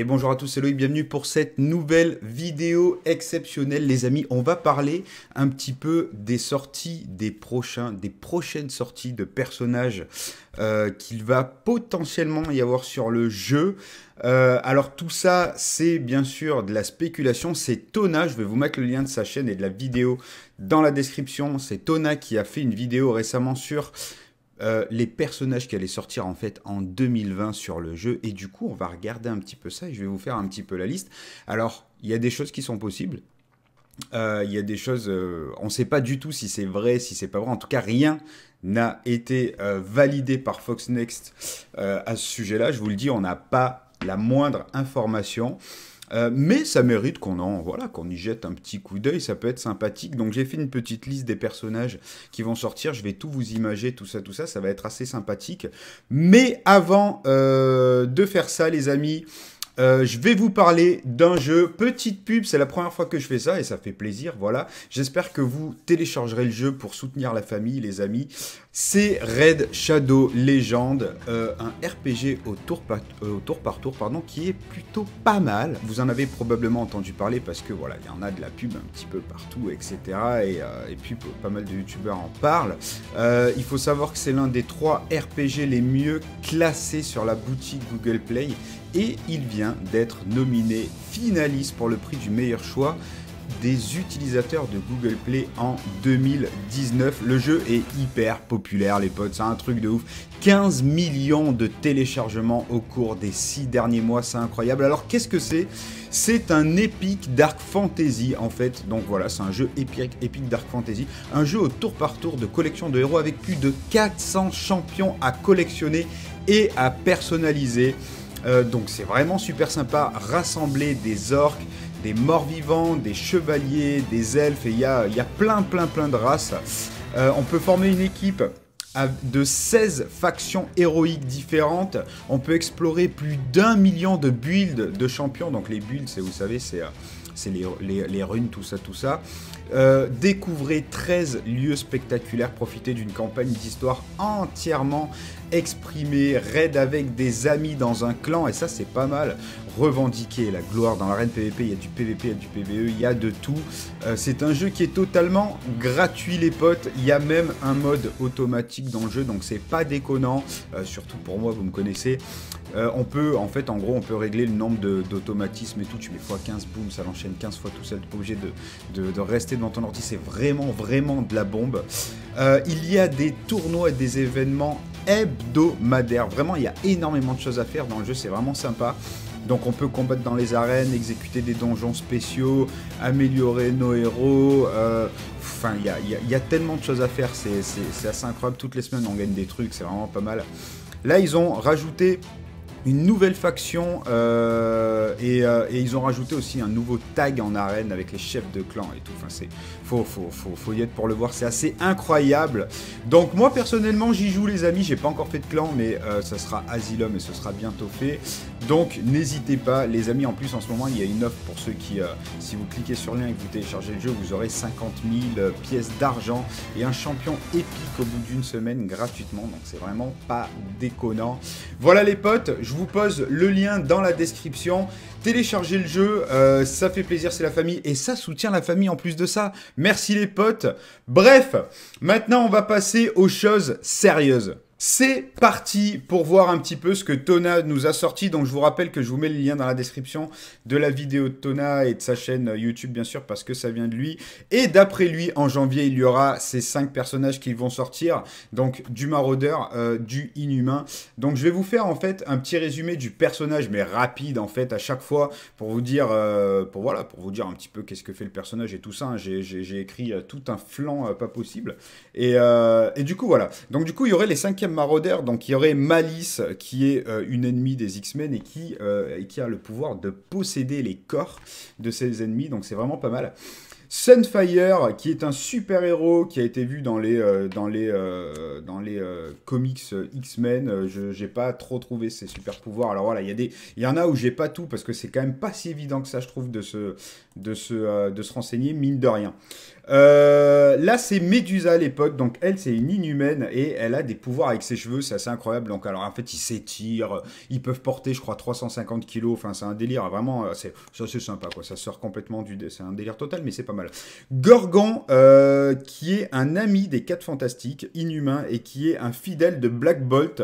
Et bonjour à tous, c'est Loïc, bienvenue pour cette nouvelle vidéo exceptionnelle les amis. On va parler un petit peu des sorties, des prochains, des prochaines sorties de personnages euh, qu'il va potentiellement y avoir sur le jeu. Euh, alors tout ça, c'est bien sûr de la spéculation, c'est Tona, je vais vous mettre le lien de sa chaîne et de la vidéo dans la description, c'est Tona qui a fait une vidéo récemment sur euh, les personnages qui allaient sortir en fait en 2020 sur le jeu. Et du coup, on va regarder un petit peu ça et je vais vous faire un petit peu la liste. Alors, il y a des choses qui sont possibles. Euh, il y a des choses, euh, on ne sait pas du tout si c'est vrai, si c'est pas vrai. En tout cas, rien n'a été validé par Fox Next à ce sujet-là. Je vous le dis, on n'a pas la moindre information. Euh, mais ça mérite qu'on en voilà qu'on y jette un petit coup d'œil, ça peut être sympathique. Donc j'ai fait une petite liste des personnages qui vont sortir. Je vais tout vous imager, tout ça, tout ça. Ça va être assez sympathique. Mais avant euh, de faire ça, les amis. Euh, je vais vous parler d'un jeu. Petite pub, c'est la première fois que je fais ça et ça fait plaisir, voilà. J'espère que vous téléchargerez le jeu pour soutenir la famille, les amis. C'est Red Shadow Legend, euh, un RPG euh, au tour, par, tour pardon, qui est plutôt pas mal. Vous en avez probablement entendu parler parce que voilà, il y en a de la pub un petit peu partout, etc. Et, et puis pas mal de youtubeurs en parlent. il faut savoir que c'est l'un des trois RPG les mieux classés sur la boutique Google Play et il vient d'être nominé finaliste pour le prix du meilleur choix des utilisateurs de Google Play en 2019. Le jeu est hyper populaire les potes, c'est un truc de ouf. 15 millions de téléchargements au cours des 6 derniers mois, c'est incroyable. Alors qu'est-ce que c'est C'est un Epic Dark Fantasy en fait. Donc voilà, c'est un jeu épique, épique Dark Fantasy. Un jeu au tour par tour de collection de héros avec plus de 400 champions à collectionner et à personnaliser. Euh, donc c'est vraiment super sympa, rassembler des orques, des morts vivants, des chevaliers, des elfes, et il y a, plein plein plein de races. Euh, on peut former une équipe de 16 factions héroïques différentes. On peut explorer plus d'un million de builds de champions. Donc les builds, c'est vous savez, c'est euh, les, runes, tout ça, tout ça. Euh, découvrez 13 lieux spectaculaires, profitez d'une campagne d'histoire entièrement exprimée, raid avec des amis dans un clan, et ça c'est pas mal. Revendiquer la gloire dans l'arène PVP, il y a du PVP, il y a du PVE, il y a de tout. Euh, c'est un jeu qui est totalement gratuit les potes, il y a même un mode automatique dans le jeu, donc c'est pas déconnant, euh, surtout pour moi, vous me connaissez. on peut, en fait, en gros, on peut régler le nombre d'automatismes et tout. Tu mets x15, boum, ça l'enchaîne 15 fois tout seul. n'es pas obligé de, de, rester dans ton ordi, c'est vraiment, vraiment de la bombe. Euh, il y a des tournois et des événements hebdomadaires. Vraiment, il y a énormément de choses à faire dans le jeu, c'est vraiment sympa. Donc on peut combattre dans les arènes, exécuter des donjons spéciaux, améliorer nos héros. Euh, enfin, il y a, tellement de choses à faire, c'est assez incroyable. Toutes les semaines, on gagne des trucs, c'est vraiment pas mal. Là, ils ont rajouté une nouvelle faction euh, euh, et, ils ont rajouté aussi un nouveau tag en arène avec les chefs de clan et tout. Enfin, c'est faut, faut, faut, y être pour le voir, c'est assez incroyable. Donc moi personnellement j'y joue les amis, j'ai pas encore fait de clan mais euh, ça sera Asylum et ce sera bientôt fait. Donc n'hésitez pas les amis, en plus en ce moment il y a une offre pour ceux qui, si vous cliquez sur le lien et que vous téléchargez le jeu, vous aurez 50 000 pièces d'argent et un champion épique au bout d'une semaine gratuitement. Donc c'est vraiment pas déconnant. Voilà les potes, je vous pose le lien dans la description. Téléchargez le jeu, euh, ça fait plaisir, c'est la famille et ça soutient la famille en plus de ça. Merci les potes. Bref, maintenant on va passer aux choses sérieuses. C'est parti pour voir un petit peu ce que Tona nous a sorti. Donc je vous rappelle que je vous mets le lien dans la description de la vidéo de Tona et de sa chaîne YouTube bien sûr parce que ça vient de lui. Et d'après lui, en janvier, il y aura ces cinq personnages qui vont sortir. Donc du maraudeur, euh, du inhumain. Donc je vais vous faire en fait un petit résumé du personnage mais rapide en fait à chaque fois pour vous dire euh, pour voilà, pour vous dire un petit peu qu'est-ce que fait le personnage et tout ça. Hein. J'ai écrit euh, tout un flanc pas possible. Et, et, du coup voilà. Donc du coup, il y aurait les cinq Marauder, donc il y aurait Malice, qui est euh, une ennemie des X-Men et qui, euh, et qui a le pouvoir de posséder les corps de ses ennemis, donc c'est vraiment pas mal. Sunfire, qui est un super-héros qui a été vu dans les, euh, dans les, euh, dans les euh, comics X-Men. Je n'ai pas trop trouvé ses super-pouvoirs. Alors voilà, il y, y en a où j'ai pas tout, parce que c'est quand même pas si évident que ça, je trouve, de se, de se, de se renseigner, mine de rien. là, c'est Médusa à l'époque. Donc, elle, c'est une inhumaine et elle a des pouvoirs avec ses cheveux. C'est assez incroyable. Donc, alors, en fait, ils s'étirent. Ils peuvent porter, je crois, 350 kilos. Enfin, c'est un délire. Vraiment, c'est sympa, quoi. Ça sort complètement du. C'est un délire total, mais c'est pas mal. Gorgon, euh, qui est un ami des Quatre Fantastiques, inhumain, et qui est un fidèle de Black Bolt.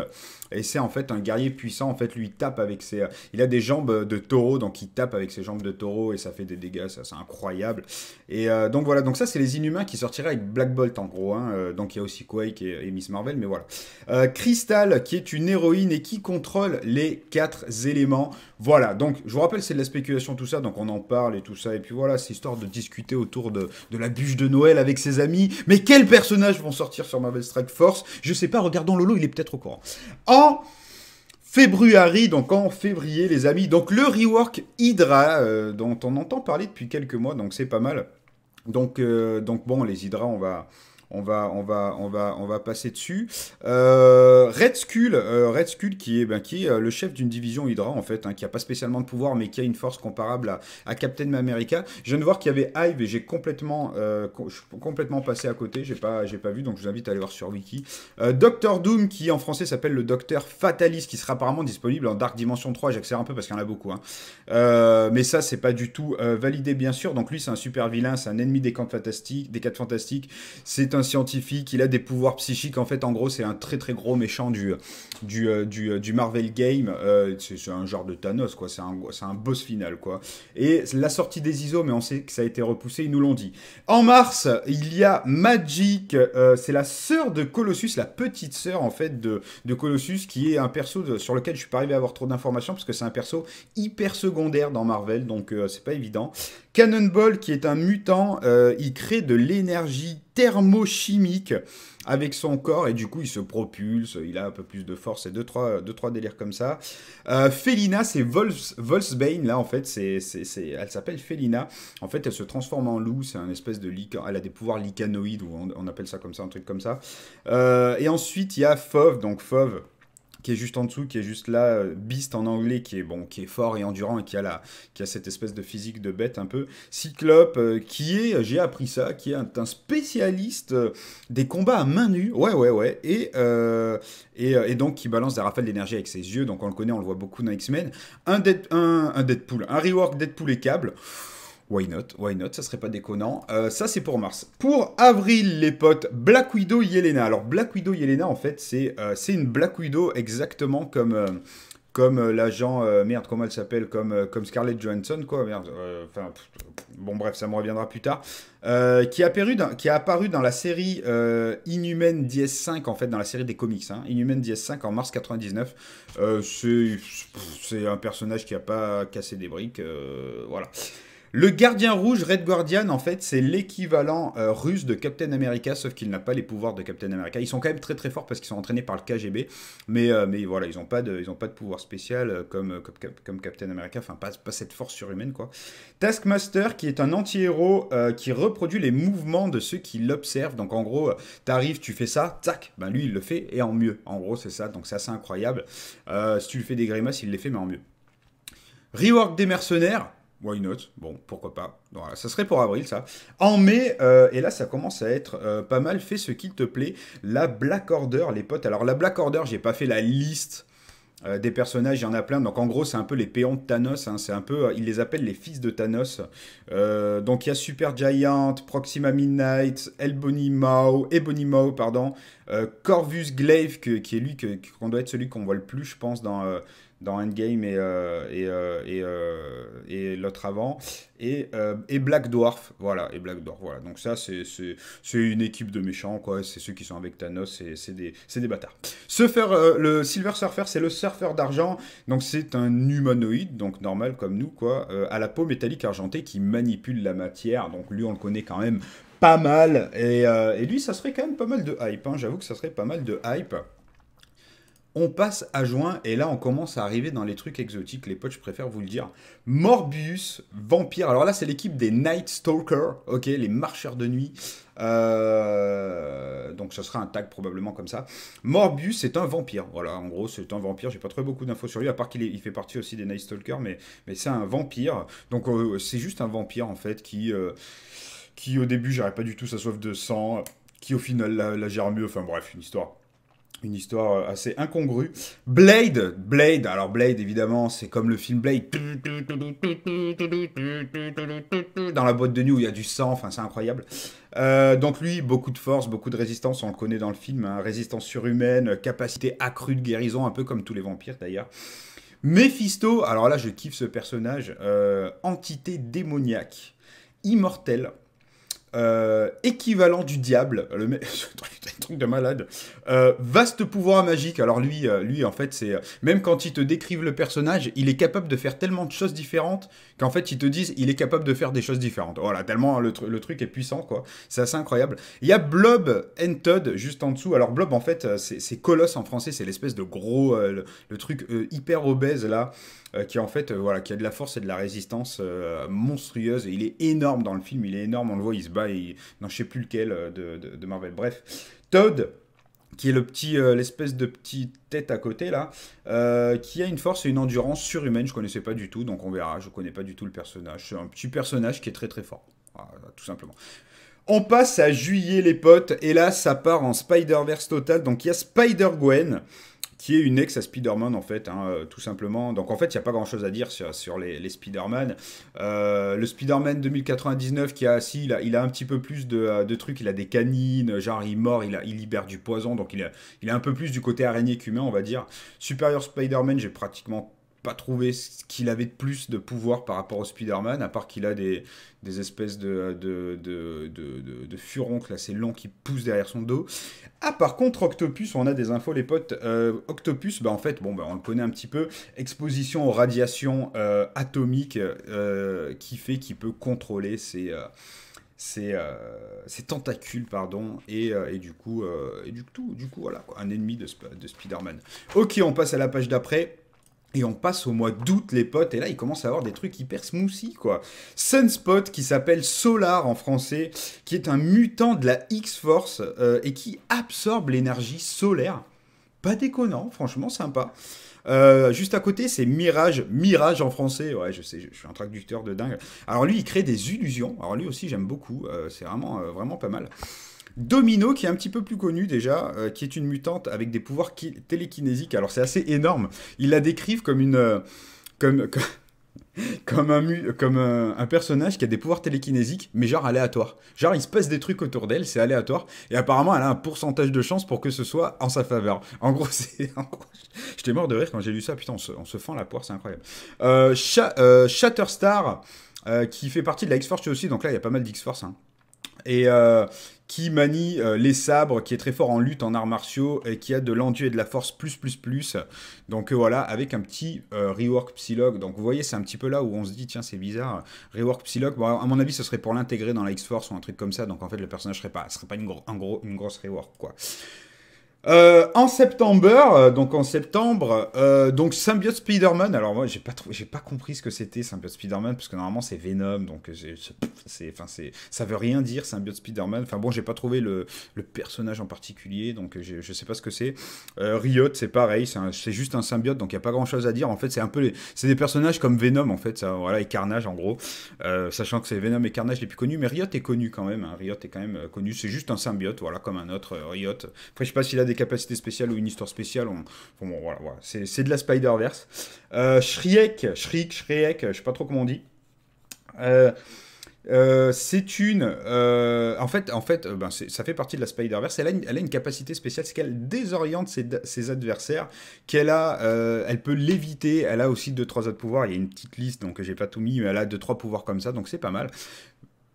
Et c'est en fait un guerrier puissant. En fait, lui, tape avec ses. Euh, il a des jambes euh, de taureau, donc il tape avec ses jambes de taureau et ça fait des dégâts. Ça, c'est incroyable. Et donc voilà. Donc ça, c'est les Inhumains qui sortiraient avec Black Bolt en gros. Hein. donc il y a aussi Quake et, Miss Marvel, mais voilà. Crystal, qui est une héroïne et qui contrôle les quatre éléments. Voilà. Donc je vous rappelle, c'est de la spéculation tout ça. Donc on en parle et tout ça. Et puis voilà, c'est histoire de discuter autour de, la bûche de Noël avec ses amis. Mais quels personnages vont sortir sur Marvel Strike Force Je sais pas, regardons Lolo, il est peut-être au courant. En février, donc en février, les amis. Donc le rework Hydra, euh, dont on entend parler depuis quelques mois, donc c'est pas mal. Donc, euh, donc bon, les Hydra, on va on va, on va, on va, on va passer dessus. Euh, Red Skull, euh, Red Skull qui est, ben, qui euh, le chef d'une division Hydra en fait, hein, qui a pas spécialement de pouvoir, mais qui a une force comparable à, à Captain America. Je viens de voir qu'il y avait Hive et j'ai complètement, complètement passé à côté. J'ai pas, j'ai pas vu, donc je vous invite à aller voir sur Wiki. Doctor Doom qui en français s'appelle le Docteur Fatalis, qui sera apparemment disponible en Dark Dimension 3. J'accélère un peu parce qu'il y en a beaucoup, hein. mais ça c'est pas du tout validé bien sûr. Donc lui c'est un super vilain, c'est un ennemi des camps fantastiques, des quatre fantastiques. C'est scientifique, il a des pouvoirs psychiques. En fait, en gros, c'est un très très gros méchant du, du, euh, euh, du, Marvel Game. Euh, c'est un genre de Thanos, quoi. C'est un, un boss final, quoi. Et la sortie des ISO, mais on sait que ça a été repoussé, ils nous l'ont dit. En mars, il y a Magic. c'est la sœur de Colossus, la petite sœur, en fait, de, Colossus, qui est un perso sur lequel je suis pas arrivé à avoir trop d'informations, parce que c'est un perso hyper secondaire dans Marvel, donc c'est pas évident. Cannonball, qui est un mutant, euh, il crée de l'énergie thermochimique avec son corps et du coup il se propulse, il a un peu plus de force et 2 trois, deux, trois délires comme ça. Félina, euh, Felina, c'est Wolfsbane, là en fait, c'est, elle s'appelle Felina. En fait, elle se transforme en loup, c'est un espèce de lycan... elle a des pouvoirs lycanoïdes, ou on, appelle ça comme ça, un truc comme ça. Euh, et ensuite il y a Fove donc Fove qui est juste en dessous, qui est juste là, euh, Beast en anglais, qui est bon, qui est fort et endurant et qui a la, qui a cette espèce de physique de bête un peu. Cyclope, euh, qui est, euh, j'ai appris ça, qui est un, spécialiste des combats à main nue. Ouais, ouais, ouais. Et et, donc qui balance des rafales d'énergie avec ses yeux. Donc on le connaît, on le voit beaucoup dans X-Men. Un, un, Deadpool, un rework Deadpool et câble, Why not, why not, ça serait pas déconnant. Euh, ça, c'est pour mars. Pour avril, les potes, Black Widow Yelena. Alors, Black Widow Yelena, en fait, c'est euh, c'est une Black Widow exactement comme... Euh, comme l'agent, merde, comment elle s'appelle, comme, comme Scarlett Johansson, quoi, merde, enfin, bon, bref, ça me reviendra plus tard, qui, a apparu dans, qui a apparu dans la série Inhuman DS5, en fait, dans la série des comics, hein, Inhuman DS5 en mars 99, c'est un personnage qui a pas cassé des briques, voilà. Le Gardien Rouge, Red Guardian, en fait, c'est l'équivalent euh, russe de Captain America, sauf qu'il n'a pas les pouvoirs de Captain America. Ils sont quand même très très forts parce qu'ils sont entraînés par le KGB, mais, euh, mais voilà, ils n'ont pas, de, pas de pouvoir spécial euh, comme, comme, Captain America, enfin pas, pas cette force surhumaine quoi. Taskmaster, qui est un anti-héros qui reproduit les mouvements de ceux qui l'observent. Donc en gros, t'arrives, tu fais ça, tac, ben lui il le fait et en mieux. En gros, c'est ça, donc c'est assez incroyable. si tu lui fais des grimaces, il les fait, mais en mieux. Rework des mercenaires, Why not Bon, pourquoi pas. Voilà, ça serait pour avril, ça. En mai, euh, et là, ça commence à être euh, pas mal. Fais ce qu'il te plaît. La Black Order, les potes. Alors, la Black Order, j'ai pas fait la liste euh, des personnages, il y en a plein. Donc, en gros, c'est un peu les péons de Thanos. Hein. C'est un peu... Ils les appellent les fils de Thanos. donc, il y a Super Giant, Proxima Midnight, Elbony Mao, Ebony eh, Maw, pardon, Corvus Glaive, qui est lui, qu'on doit être celui qu'on voit le plus, je pense, dans dans Endgame et, euh, et, euh, euh, et, l'autre avant, et, et Black Dwarf, voilà, et Black Dwarf, voilà. Donc ça, c'est une équipe de méchants, quoi, c'est ceux qui sont avec Thanos, c'est des, des bâtards. Se faire le Silver Surfer, c'est le surfeur d'argent, donc c'est un humanoïde, donc normal comme nous, quoi, à la peau métallique argentée qui manipule la matière, donc lui, on le connaît quand même pas mal, et, et lui, ça serait quand même pas mal de hype, hein. j'avoue que ça serait pas mal de hype. On passe à juin et là on commence à arriver dans les trucs exotiques, les potes je préfère vous le dire. Morbius, vampire, alors là c'est l'équipe des Night Stalker, ok, les marcheurs de nuit. Euh, donc ce sera un tag probablement comme ça. Morbius c'est un vampire, voilà en gros c'est un vampire, j'ai pas trouvé beaucoup d'infos sur lui, à part qu'il fait partie aussi des Night Stalker, mais, mais c'est un vampire. Donc euh, c'est juste un vampire en fait qui, euh, qui au début j'arrive pas du tout sa soif de sang, qui au final la gère mieux, enfin bref une histoire une histoire euh, assez incongrue. Blade, Blade, alors Blade évidemment, c'est comme le film Blade. Dans la boîte de nuit où il y a du sang, enfin c'est incroyable. Euh, donc lui, beaucoup de force, beaucoup de résistance, on le connaît dans le film, hein. résistance surhumaine, capacité accrue de guérison, un peu comme tous les vampires d'ailleurs. Mephisto, alors là je kiffe ce personnage, euh, entité démoniaque, immortelle, euh, équivalent du diable, euh, le, truc de malade, euh, vaste pouvoir magique. Alors lui, lui en fait, c'est même quand ils te décrivent le personnage, il est capable de faire tellement de choses différentes qu'en fait ils te disent il est capable de faire des choses différentes. Voilà, tellement le, truc est puissant quoi. C'est assez incroyable. Il y a Blob and Todd juste en dessous. Alors Blob en fait, c'est colosse en français, c'est l'espèce de gros le, le, truc hyper obèse là qui en fait voilà qui a de la force et de la résistance monstrueuse. Il est énorme dans le film, il est énorme. On le voit, il se bat et non, je sais plus lequel euh, de, de, Marvel. Bref, Todd, qui est le petit, euh, l'espèce de petite tête à côté là, euh, qui a une force et une endurance surhumaine. Je connaissais pas du tout, donc on verra. Je connais pas du tout le personnage. C'est un petit personnage qui est très très fort, voilà, tout simplement. On passe à juillet les potes, et là ça part en Spider-Verse total. Donc il y a Spider-Gwen qui est une ex à Spider-Man en fait, hein, euh, tout simplement. Donc en fait, il n'y a pas grand-chose à dire sur, les, Spider-Man. Euh, le Spider-Man 2099 qui a, assis, il a, un petit peu plus euh, de, trucs, il a des canines, genre il mord, il, libère du poison, donc il il a un peu plus du côté araignée qu'humain, on va dire. Superior Spider-Man, j'ai pratiquement pas trouvé ce qu'il avait de plus de pouvoir par rapport au Spider-Man, à part qu'il a des, espèces de, de, de, de, furoncles assez longs qui poussent derrière son dos. Ah, par contre, Octopus, on a des infos, les potes. Euh, Octopus, bah, en fait, bon, bah, on le connaît un petit peu. Exposition aux radiations euh, atomiques euh, qui fait qu'il peut contrôler ses. Ses, tentacules, pardon, et, du coup, et du, du coup, voilà, un ennemi de, de Spider-Man. Ok, on passe à la page d'après. Et on passe au mois d'août, les potes, et là, il commence à avoir des trucs hyper smoothies, quoi. Sunspot, qui s'appelle Solar en français, qui est un mutant de la X-Force euh, et qui absorbe l'énergie solaire. Pas déconnant, franchement, sympa. Euh, juste à côté, c'est Mirage, Mirage en français. Ouais, je sais, je, suis un traducteur de dingue. Alors lui, il crée des illusions. Alors lui aussi, j'aime beaucoup. Euh, c'est vraiment, vraiment pas mal. Domino, qui est un petit peu plus connu déjà, euh, qui est une mutante avec des pouvoirs télékinésiques. Alors c'est assez énorme. Ils la décrivent comme une... Euh, comme, un, comme un, personnage qui a des pouvoirs télékinésiques, mais genre aléatoire. Genre, il se passe des trucs autour d'elle, c'est aléatoire, et apparemment, elle a un pourcentage de chance pour que ce soit en sa faveur. En gros, c'est. J'étais mort de rire quand j'ai lu ça, putain, on se, fend la poire, c'est incroyable. Euh, Shatterstar. qui fait partie de la X-Force aussi, donc là il y a pas mal d'X-Force. Hein et euh, qui manie euh, les sabres, qui est très fort en lutte, en arts martiaux, et qui a de l'enduit et de la force plus plus plus. Donc euh, voilà, avec un petit rework Psylocke. Donc vous voyez, c'est un petit peu là où on se dit, tiens, c'est bizarre, rework Psylocke. à mon avis, ce serait pour l'intégrer dans la X-Force ou un truc comme ça. Donc en fait, le personnage serait pas, serait pas une, gros, une grosse rework, quoi. Euh, en septembre, euh, donc en septembre, euh, donc Symbiote Spider-Man. Alors moi, j'ai pas trouvé, j'ai pas compris ce que c'était Symbiote Spider-Man parce que normalement c'est Venom, donc c'est, enfin c'est, ça veut rien dire Symbiote Spider-Man. Enfin bon, j'ai pas trouvé le, personnage en particulier, donc je sais pas ce que c'est. Riot, c'est pareil, c'est, juste un symbiote, donc il y a pas grand chose à dire. En fait, c'est un peu, c'est des personnages comme Venom en fait, voilà, et Carnage en gros, sachant que c'est Venom et Carnage les plus connus, mais Riot est connu quand même. Hein. Riot est quand même connu. C'est juste un symbiote, voilà, comme un autre Riot. Après, je sais pas s'il a des capacité spéciale ou une histoire spéciale. C'est de la Spider-Verse. Euh, Shriek, Shriek, Shriek, je sais pas trop comment on dit. Euh, euh, c'est une. en fait, en fait ben, ça fait partie de la Spider-Verse. Elle, a une capacité spéciale, c'est qu'elle désoriente ses, adversaires, qu'elle a, elle peut l'éviter. Elle a aussi 2-3 autres pouvoirs. Il y a une petite liste, donc j'ai pas tout mis, mais elle a 2-3 pouvoirs comme ça, donc c'est pas mal.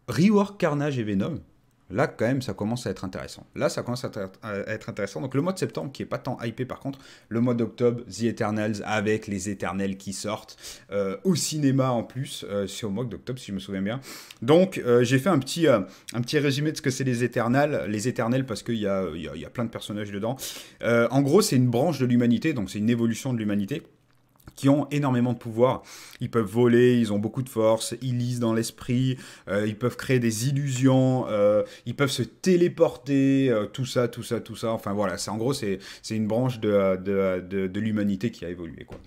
Rework Carnage et Venom là quand même ça commence à être intéressant. Là ça commence à être intéressant. Donc le mois de septembre qui est pas tant hypé par contre, le mois d'octobre, The Eternals avec les Éternels qui sortent euh, au cinéma en plus, sur euh, c'est au mois d'octobre si je me souviens bien. Donc euh, j'ai fait un petit, un petit résumé de ce que c'est les Éternels, les Éternels parce qu'il y a, y a, plein de personnages dedans. en gros c'est une branche de l'humanité, donc c'est une évolution de l'humanité qui ont énormément de pouvoir. Ils peuvent voler, ils ont beaucoup de force, ils lisent dans l'esprit, euh, ils peuvent créer des illusions, euh, ils peuvent se téléporter, euh, tout ça, tout ça, tout ça. Enfin voilà, c'est en gros, c'est une branche de l'humanité qui a évolué. quoi.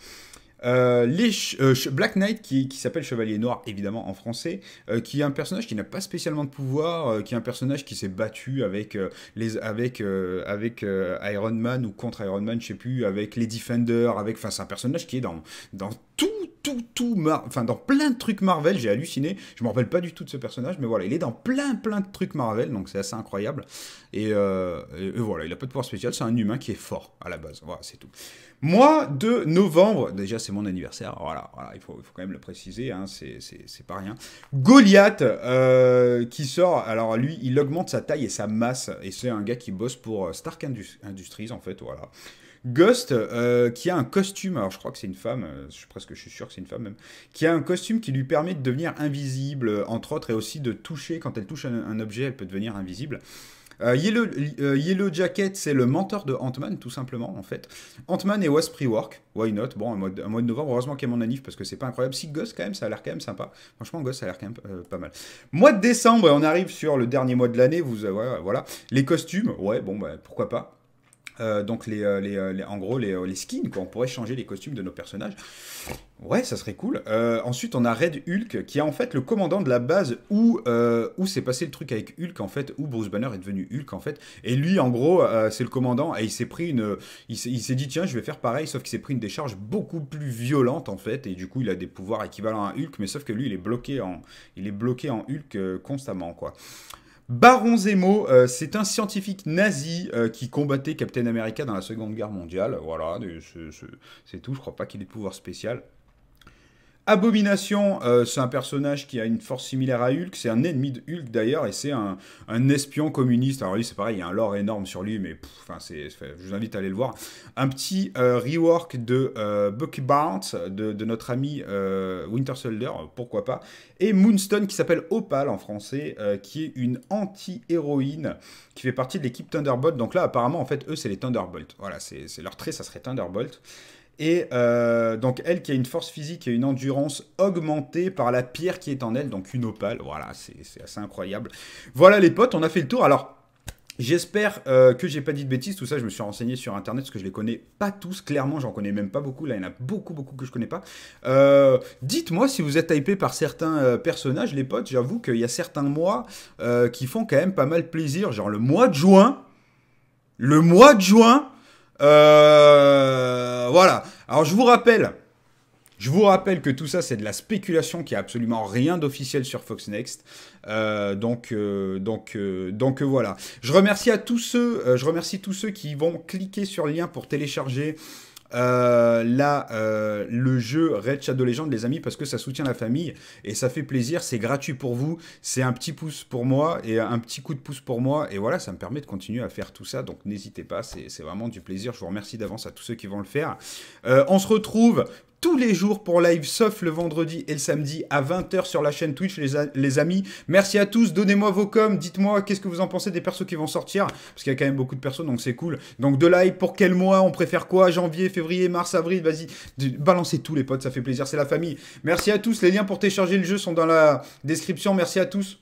Euh, les euh, Black Knight, qui, s'appelle Chevalier Noir, évidemment en français, euh, qui est un personnage qui n'a pas spécialement de pouvoir, qui est un personnage qui s'est battu avec, les, avec, avec Iron Man ou contre Iron Man, je sais plus, avec les Defenders, avec, enfin c'est un personnage qui est dans, dans tout, tout, tout, enfin dans plein de trucs Marvel, j'ai halluciné. Je me rappelle pas du tout de ce personnage, mais voilà, il est dans plein, plein de trucs Marvel, donc c'est assez incroyable. Et, euh, voilà, il a pas de pouvoir spécial, c'est un humain qui est fort à la base. Voilà, c'est tout. Mois de novembre, déjà c'est mon anniversaire, voilà, il, faut, faut, quand même le préciser, hein, c'est pas rien. Goliath euh, qui sort, alors lui, il augmente sa taille et sa masse, et c'est un gars qui bosse pour euh, Stark Industries en fait, voilà. Ghost, euh, qui a un costume, alors je crois que c'est une femme, euh, je suis presque je suis sûr que c'est une femme même, qui a un costume qui lui permet de devenir invisible, euh, entre autres, et aussi de toucher, quand elle touche un, objet, elle peut devenir invisible. Yellow, Jacket, c'est le mentor de Ant-Man, tout simplement, en fait. Ant-Man et Wasp Rework, why not Bon, un mois, de, novembre, heureusement qu'il y a mon annif, parce que c'est pas incroyable. Si Ghost, quand même, ça a l'air quand même sympa. Franchement, Ghost, ça a l'air quand même pas mal. Mois de décembre, on arrive sur le dernier mois de l'année, vous, voilà. Les costumes, ouais, bon, bah, pourquoi pas euh, donc les, euh, euh, les, en gros les, skins quoi, on pourrait changer les costumes de nos personnages. Ouais, ça serait cool. ensuite, on a Red Hulk qui est en fait le commandant de la base où où s'est passé le truc avec Hulk en fait, où Bruce Banner est devenu Hulk en fait. Et lui, en gros, c'est le commandant et il s'est pris une, il s'est dit tiens, je vais faire pareil, sauf qu'il s'est pris une décharge beaucoup plus violente en fait et du coup il a des pouvoirs équivalents à Hulk, mais sauf que lui il est bloqué en, il est bloqué en Hulk constamment quoi. Baron Zemo, euh, c'est un scientifique nazi euh, qui combattait Captain America dans la Seconde Guerre mondiale. Voilà, c'est tout. Je crois pas qu'il ait de pouvoir spécial. Abomination, euh, c'est un personnage qui a une force similaire à Hulk, c'est un ennemi de Hulk d'ailleurs, et c'est un, espion communiste. Alors lui, c'est pareil, il y a un lore énorme sur lui, mais enfin, c'est, je vous invite à aller le voir. Un petit euh, rework de euh, Bucky Barnes, de, notre ami Winter Soldier, pourquoi pas, et Moonstone qui s'appelle Opal en français, qui est une anti-héroïne qui fait partie de l'équipe Thunderbolt. Donc là, apparemment, en fait, eux, c'est les Thunderbolt. Voilà, c'est, leur trait, ça serait Thunderbolt. Et euh, donc elle qui a une force physique et une endurance augmentée par la pierre qui est en elle, donc une opale. Voilà, c'est assez incroyable. Voilà les potes, on a fait le tour. Alors, J'espère euh, que j'ai pas dit de bêtises, tout ça je me suis renseigné sur internet parce que je les connais pas tous, clairement j'en connais même pas beaucoup, là il y en a beaucoup beaucoup que je connais pas. Euh, dites-moi si vous êtes hypé par certains personnages, les potes, j'avoue qu'il y a certains mois qui font quand même pas mal plaisir, genre le mois de juin, le mois de juin, euh, voilà. Alors je vous rappelle, je vous rappelle que tout ça, c'est de la spéculation qui a absolument rien d'officiel sur Fox Next. Euh, donc, euh, donc, euh, donc voilà. Je remercie à tous ceux, je remercie tous ceux qui vont cliquer sur le lien pour télécharger euh, là, euh, le jeu Red Shadow Legend les amis, parce que ça soutient la famille et ça fait plaisir. C'est gratuit pour vous. C'est un petit pouce pour moi et un petit coup de pouce pour moi. Et voilà, ça me permet de continuer à faire tout ça. Donc n'hésitez pas, c'est vraiment du plaisir. Je vous remercie d'avance à tous ceux qui vont le faire. Euh, on se retrouve tous les jours pour live, sauf le vendredi et le samedi à 20h sur la chaîne Twitch, les, amis. Merci à tous, donnez-moi vos coms, dites-moi qu'est-ce que vous en pensez des persos qui vont sortir, parce qu'il y a quand même beaucoup de persos, donc c'est cool. Donc de live, pour quel mois, on préfère quoi Janvier, février, mars, avril, vas-y, balancez tous les potes, ça fait plaisir, c'est la famille. Merci à tous, les liens pour télécharger le jeu sont dans la description, merci à tous.